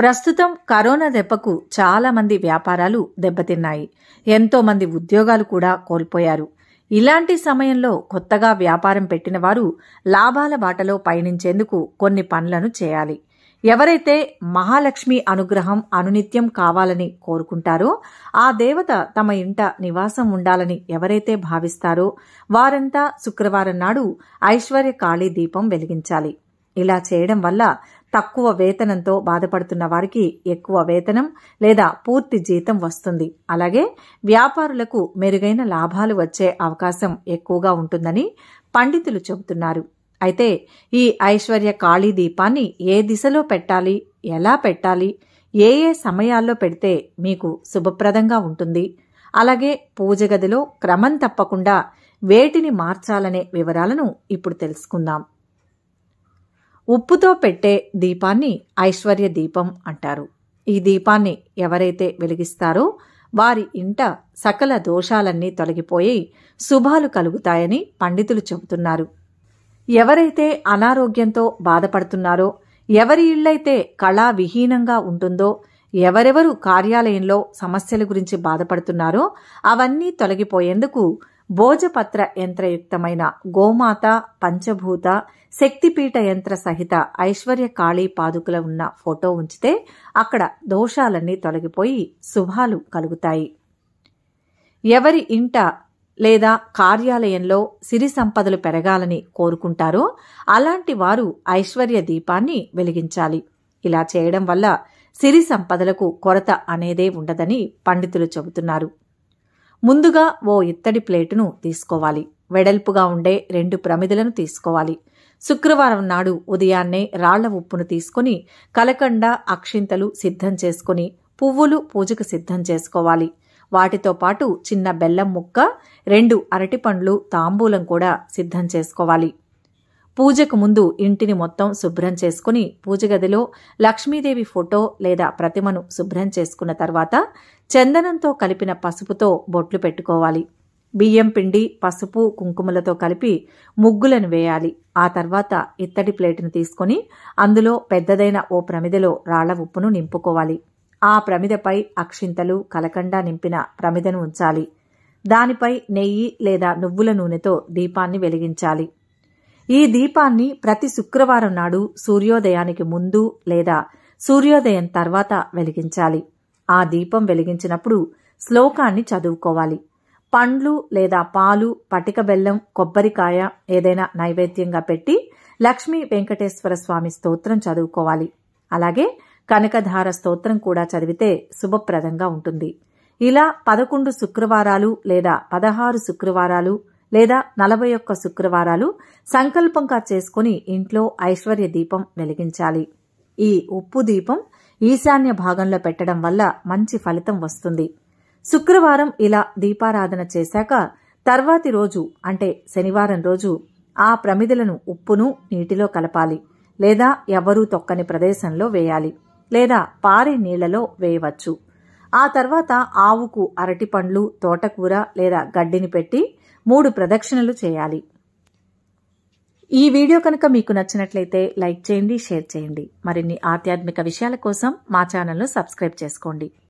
ప్రస్తుతం కరోనా దెబ్బకు చాలామంది వ్యాపారాలు దెబ్బతిన్నాయి ఎంతోమంది ఉద్యోగాలు కూడా కోల్పోయారు ఇలాంటి సమయంలో కొత్తగా వ్యాపారం పెట్టిన వారు లాభాల బాటలో పయనించేందుకు కొన్ని పనులను చేయాలి ఎవరైతే మహాలక్ష్మి అనుగ్రహం అనునిత్యం కావాలని కోరుకుంటారో ఆ దేవత తమ ఇంట నివాసం ఉండాలని ఎవరైతే భావిస్తారో వారంతా శుక్రవారం నాడు ఐశ్వర్య కాళీ దీపం వెలిగించాలి ఇలా చేయడం వల్ల తక్కువ వేతనంతో బాధపడుతున్న వారికి ఎక్కువ వేతనం లేదా పూర్తి జీతం వస్తుంది అలాగే వ్యాపారులకు మెరుగైన లాభాలు వచ్చే అవకాశం ఎక్కువగా ఉంటుందని పండితులు చెబుతున్నారు అయితే ఈ ఐశ్వర్య కాళీ దీపాన్ని ఏ దిశలో పెట్టాలి ఎలా పెట్టాలి ఏ ఏ సమయాల్లో పెడితే మీకు శుభప్రదంగా ఉంటుంది అలాగే పూజ గదిలో క్రమం తప్పకుండా వేటిని మార్చాలనే వివరాలను ఇప్పుడు తెలుసుకుందాం ఉప్పుతో పెట్టే దీపాన్ని ఐశ్వర్య దీపం అంటారు ఈ దీపాన్ని ఎవరైతే వెలిగిస్తారో వారి ఇంట సకల దోషాలన్నీ తొలగిపోయి శుభాలు కలుగుతాయని పండితులు చెబుతున్నారు ఎవరైతే అనారోగ్యంతో బాధపడుతున్నారో ఎవరి ఇళ్లైతే కళా విహీనంగా ఉంటుందో ఎవరెవరు కార్యాలయంలో సమస్యల గురించి బాధపడుతున్నారో అవన్నీ తొలగిపోయేందుకు భోజపత్ర యంత్రయుక్తమైన గోమాత పంచభూత శక్తిపీఠ యంత్ర సహిత ఐశ్వర్య కాళీ పాదుకుల ఉన్న ఫోటో ఉంచితే అక్కడ దోషాలన్నీ తొలగిపోయి శుభాలు కలుగుతాయి ఎవరి ఇంట లేదా కార్యాలయంలో సిరి సంపదలు పెరగాలని కోరుకుంటారో అలాంటి వారు ఐశ్వర్య దీపాన్ని వెలిగించాలి ఇలా చేయడం వల్ల సిరి సంపదలకు కొరత అనేదే ఉండదని పండితులు చెబుతున్నారు ముందుగా ఓ ఇత్తడి ప్లేటును తీసుకోవాలి వెడల్పుగా ఉండే రెండు ప్రమిదలను తీసుకోవాలి శుక్రవారం నాడు ఉదయాన్నే రాళ్ల ఉప్పును తీసుకుని కలకండ అక్షింతలు సిద్ధం చేసుకుని పువ్వులు పూజకు సిద్ధం చేసుకోవాలి వాటితో పాటు చిన్న బెల్లం ముక్క రెండు అరటిపండ్లు తాంబూలం కూడా సిద్ధం చేసుకోవాలి పూజకు ముందు ఇంటిని మొత్తం శుభ్రం చేసుకుని పూజగదిలో లక్ష్మీదేవి ఫోటో లేదా ప్రతిమను శుభ్రం చేసుకున్న తర్వాత చందనంతో కలిపిన పసుపుతో బొట్లు పెట్టుకోవాలి బియ్యం పిండి పసుపు కుంకుమలతో కలిపి ముగ్గులను వేయాలి ఆ తర్వాత ఇత్తడి ప్లేటును తీసుకొని అందులో పెద్దదైన ఓ ప్రమిదలో రాళ్ల ఉప్పును నింపుకోవాలి ఆ ప్రమిదపై అక్షింతలు కలకండా నింపిన ప్రమిదను ఉంచాలి దానిపై నెయ్యి లేదా నువ్వుల నూనెతో దీపాన్ని వెలిగించాలి ఈ దీపాన్ని ప్రతి శుక్రవారం నాడు సూర్యోదయానికి ముందు లేదా సూర్యోదయం తర్వాత వెలిగించాలి ఆ దీపం వెలిగించినప్పుడు శ్లోకాన్ని చదువుకోవాలి పండ్లు లేదా పాలు పటిక బెల్లం కొబ్బరికాయ ఏదైనా నైవేద్యంగా పెట్టి లక్ష్మీ వెంకటేశ్వర స్వామి స్తోత్రం చదువుకోవాలి అలాగే కనకధార స్తోత్రం కూడా చదివితే శుభప్రదంగా ఉంటుంది ఇలా పదకొండు శుక్రవారాలు లేదా పదహారు శుక్రవారాలు లేదా నలభై ఒక్క శుక్రవారాలు సంకల్పంగా చేసుకుని ఇంట్లో ఐశ్వర్య దీపం వెలిగించాలి ఈ ఉప్పు దీపం ఈశాన్య భాగంలో పెట్టడం వల్ల మంచి ఫలితం వస్తుంది శుక్రవారం ఇలా దీపారాధన చేశాక తర్వాతి రోజు అంటే శనివారం రోజు ఆ ప్రమిదలను ఉప్పును నీటిలో కలపాలి లేదా ఎవరూ తొక్కని ప్రదేశంలో వేయాలి లేదా పారే నీళ్లలో వేయవచ్చు ఆ తర్వాత ఆవుకు అరటిపండ్లు తోటకూర లేదా గడ్డిని పెట్టి మూడు ప్రదక్షిణలు చేయాలి ఈ వీడియో కనుక మీకు నచ్చినట్లయితే లైక్ చేయండి షేర్ చేయండి మరిన్ని ఆధ్యాత్మిక విషయాల కోసం మా ఛానల్ను సబ్స్క్రైబ్ చేసుకోండి